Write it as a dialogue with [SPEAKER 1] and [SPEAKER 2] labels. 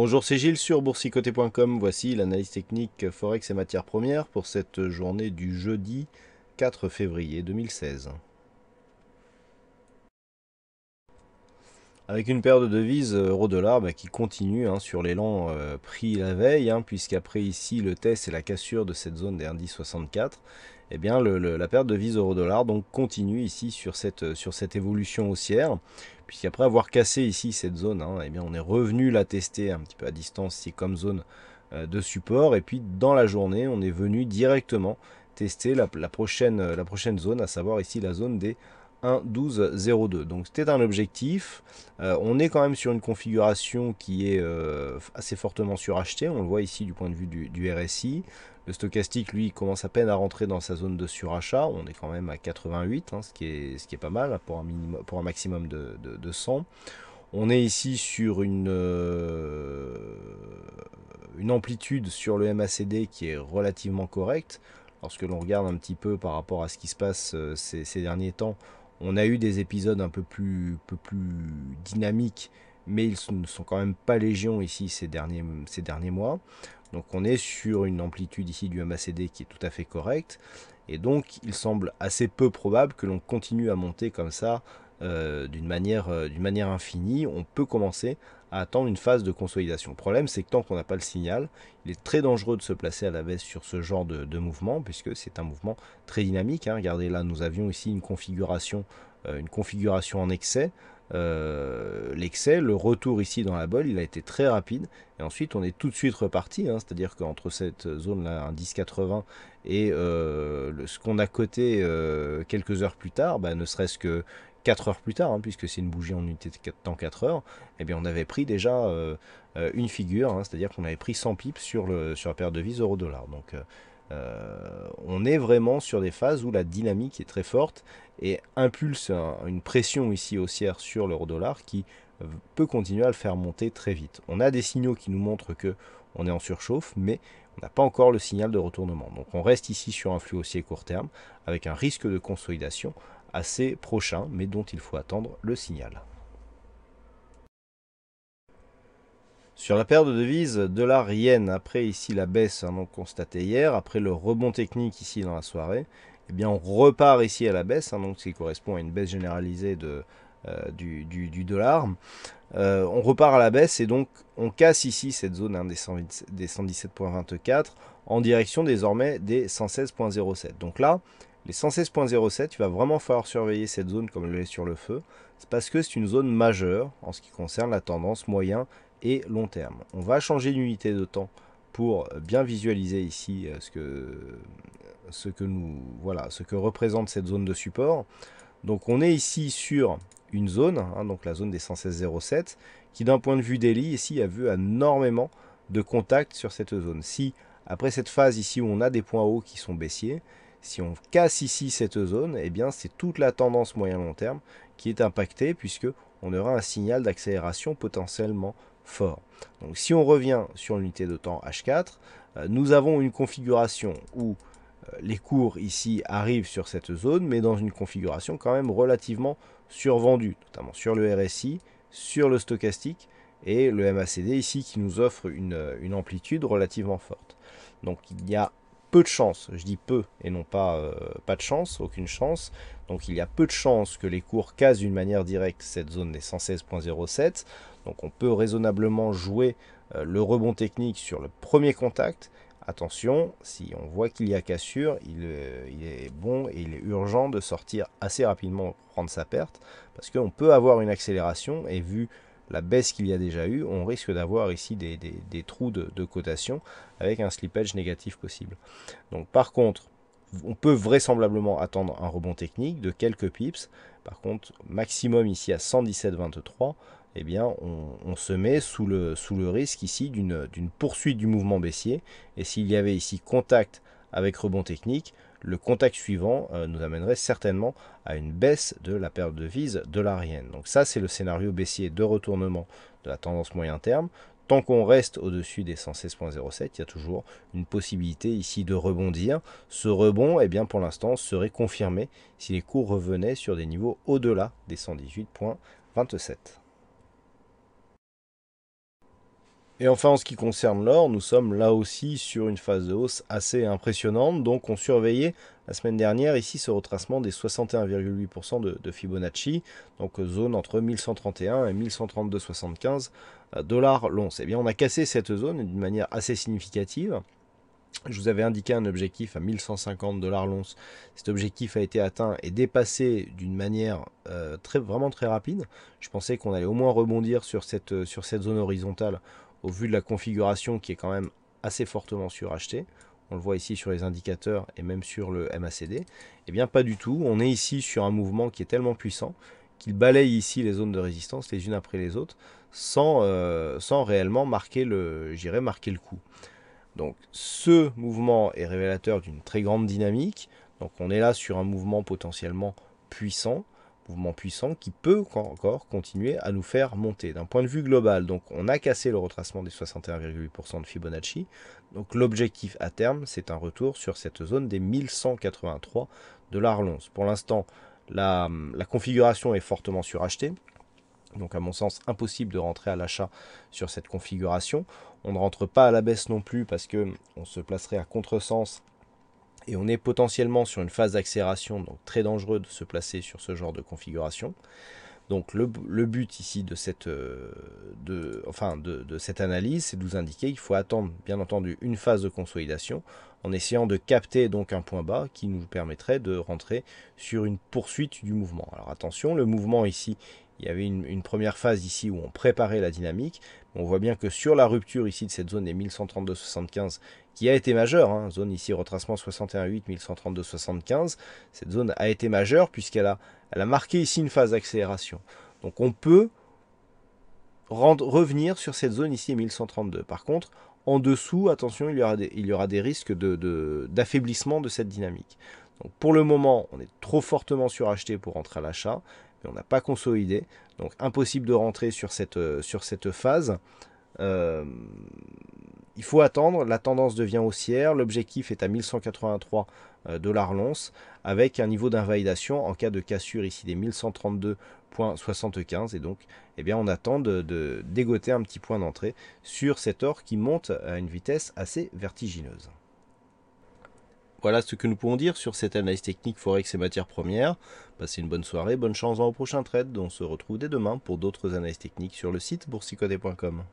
[SPEAKER 1] Bonjour, c'est Gilles sur boursicoté.com. Voici l'analyse technique euh, Forex et matières premières pour cette euh, journée du jeudi 4 février 2016. Avec une paire de devises euh, euro-dollar bah, qui continue hein, sur l'élan pris la veille, hein, puisqu'après ici le test e et la cassure de cette zone des indices 64, eh bien la paire de devises euro-dollar donc continue ici sur cette, sur cette évolution haussière. Puisqu'après avoir cassé ici cette zone, hein, eh bien on est revenu la tester un petit peu à distance ici comme zone euh, de support. Et puis dans la journée, on est venu directement tester la, prochaine, euh, la prochaine zone, à savoir ici la zone des 1.1202, donc c'était un objectif euh, on est quand même sur une configuration qui est euh, assez fortement surachetée on le voit ici du point de vue du, RSI le stochastique, lui, commence à peine à rentrer dans sa zone de surachat. On est quand même à 88, hein, ce, qui est, ce qui est pas mal pour un, maximum de, 100. On est ici sur une, euh, une amplitude sur le MACD qui est relativement correcte. Lorsque l'on regarde un petit peu par rapport à ce qui se passe ces derniers temps, on a eu des épisodes un peu plus, plus dynamiques, mais ils ne sont quand même pas légion ici ces derniers, ces derniers mois. Donc on est sur une amplitude ici du MACD qui est tout à fait correcte. Et donc il semble assez peu probable que l'on continue à monter comme ça euh, d'une manière, euh, manière infinie, on peut commencer à attendre une phase de consolidation. Le problème, c'est que tant qu'on n'a pas le signal, il est très dangereux de se placer à la baisse sur ce genre de, mouvement, puisque c'est un mouvement très dynamique. Hein. Regardez là, nous avions ici une configuration, euh, une configuration en excès. l'excès, le retour ici dans la bolle, il a été très rapide. Et ensuite, on est tout de suite reparti. Hein. C'est-à-dire qu'entre cette zone-là, un 10,80 et ce qu'on a coté quelques heures plus tard, bah, ne serait-ce que 4 heures plus tard, hein, puisque c'est une bougie en unité de temps 4 heures, eh bien on avait pris déjà euh, euh, une figure, hein, c'est-à-dire qu'on avait pris 100 pips sur, le, sur la paire de vis euro-dollar. Donc euh, on est vraiment sur des phases où la dynamique est très forte et impulse une pression ici haussière sur l'euro-dollar qui peut continuer à le faire monter très vite. On a des signaux qui nous montrent que on est en surchauffe, mais on n'a pas encore le signal de retournement. Donc on reste ici sur un flux haussier court terme avec un risque de consolidation assez prochain, mais dont il faut attendre le signal. Sur la paire de devises, dollar yen, après ici la baisse hein, constatée hier, après le rebond technique ici dans la soirée, eh bien on repart ici à la baisse, hein, donc ce qui correspond à une baisse généralisée de, euh, du, dollar. Euh, on repart à la baisse et donc on casse ici cette zone hein, des, des 117.24 en direction désormais des 116.07. Donc là, les 116.07, il va vraiment falloir surveiller cette zone comme elle est sur le feu. C'est parce que c'est une zone majeure en ce qui concerne la tendance moyen et long terme. On va changer d'unité de temps pour bien visualiser ici euh, ce que, nous voilà ce que représente cette zone de support. Donc on est ici sur une zone, hein, donc la zone des 116.07, qui d'un point de vue daily ici a vu énormément de contacts sur cette zone. Si après cette phase ici où on a des points hauts qui sont baissiers, si on casse ici cette zone, eh bien c'est toute la tendance moyen-long terme qui est impactée puisque on aura un signal d'accélération potentiellement fort. Donc si on revient sur l'unité de temps H4, euh, nous avons une configuration où euh, les cours ici arrivent sur cette zone, mais dans une configuration quand même relativement survendue, notamment sur le RSI, sur le stochastique et le MACD ici qui nous offre une, euh, une amplitude relativement forte. Donc il y a peu de chance, je dis peu et non pas euh, pas de chance, aucune chance. Donc il y a peu de chances que les cours cassent d'une manière directe cette zone des 116.07. Donc on peut raisonnablement jouer euh, le rebond technique sur le premier contact. Attention, si on voit qu'il y a cassure, il, euh, il, est bon et il est urgent de sortir assez rapidement pour prendre sa perte parce qu'on peut avoir une accélération et vu la baisse qu'il y a déjà eu, on risque d'avoir ici des, trous de, cotation avec un slippage négatif possible. Donc par contre, on peut vraisemblablement attendre un rebond technique de quelques pips. Par contre, maximum ici à 117,23, eh bien, on, se met sous le, sous le risque ici d'une poursuite du mouvement baissier. Et s'il y avait ici contact avec rebond technique, le contact suivant euh, nous amènerait certainement à une baisse de la perte de vise de l'arrière Donc ça, c'est le scénario baissier de retournement de la tendance moyen terme. Tant qu'on reste au-dessus des 116.07, il y a toujours une possibilité ici de rebondir. Ce rebond, eh bien, pour l'instant, serait confirmé si les cours revenaient sur des niveaux au-delà des 118.27. Et enfin, en ce qui concerne l'or, nous sommes là aussi sur une phase de hausse assez impressionnante. Donc, on surveillait la semaine dernière ici ce retracement des 61,8% de, Fibonacci, donc euh, zone entre 1131 et 1132,75 euh, dollars l'once. Et eh bien, on a cassé cette zone d'une manière assez significative. Je vous avais indiqué un objectif à 1150 dollars l'once. Cet objectif a été atteint et dépassé d'une manière euh, très, vraiment très rapide. Je pensais qu'on allait au moins rebondir sur cette, sur cette zone horizontale au vu de la configuration qui est quand même assez fortement surachetée, on le voit ici sur les indicateurs et même sur le MACD, et eh bien pas du tout, on est ici sur un mouvement qui est tellement puissant qu'il balaye ici les zones de résistance les unes après les autres sans, euh, réellement marquer le, marquer le coup. Donc ce mouvement est révélateur d'une très grande dynamique, donc on est là sur un mouvement potentiellement puissant, mouvement puissant qui peut encore continuer à nous faire monter. D'un point de vue global, donc on a cassé le retracement des 61,8% de Fibonacci. Donc l'objectif à terme, c'est un retour sur cette zone des 1183 dollars l'once. Pour l'instant, la, configuration est fortement surachetée. Donc à mon sens, impossible de rentrer à l'achat sur cette configuration. On ne rentre pas à la baisse non plus parce que on se placerait à contresens et on est potentiellement sur une phase d'accélération, donc très dangereux de se placer sur ce genre de configuration. Donc le, but ici de cette, euh, de, enfin de cette analyse, c'est de vous indiquer qu'il faut attendre bien entendu une phase de consolidation en essayant de capter donc un point bas qui nous permettrait de rentrer sur une poursuite du mouvement. Alors attention, le mouvement ici, il y avait une, première phase ici où on préparait la dynamique. On voit bien que sur la rupture ici de cette zone des 1132-75, qui a été majeure, hein, zone ici retracement 61-8, 1132-75, cette zone a été majeure puisqu'elle a, elle a marqué ici une phase d'accélération. Donc on peut revenir sur cette zone ici 1132. Par contre, en dessous, attention, il y aura des, risques d'affaiblissement de, cette dynamique. Donc pour le moment, on est trop fortement suracheté pour rentrer à l'achat, mais on n'a pas consolidé. Donc impossible de rentrer sur cette, euh, phase. Euh, il faut attendre, la tendance devient haussière, l'objectif est à 1183 euh, dollars l'once, avec un niveau d'invalidation en cas de cassure ici des 1132,75 et donc eh bien, on attend de, dégoter un petit point d'entrée sur cet or qui monte à une vitesse assez vertigineuse. Voilà ce que nous pouvons dire sur cette analyse technique Forex et matières premières. Passez une bonne soirée, bonne chance dans vos prochains trades. On se retrouve dès demain pour d'autres analyses techniques sur le site boursicoté.com.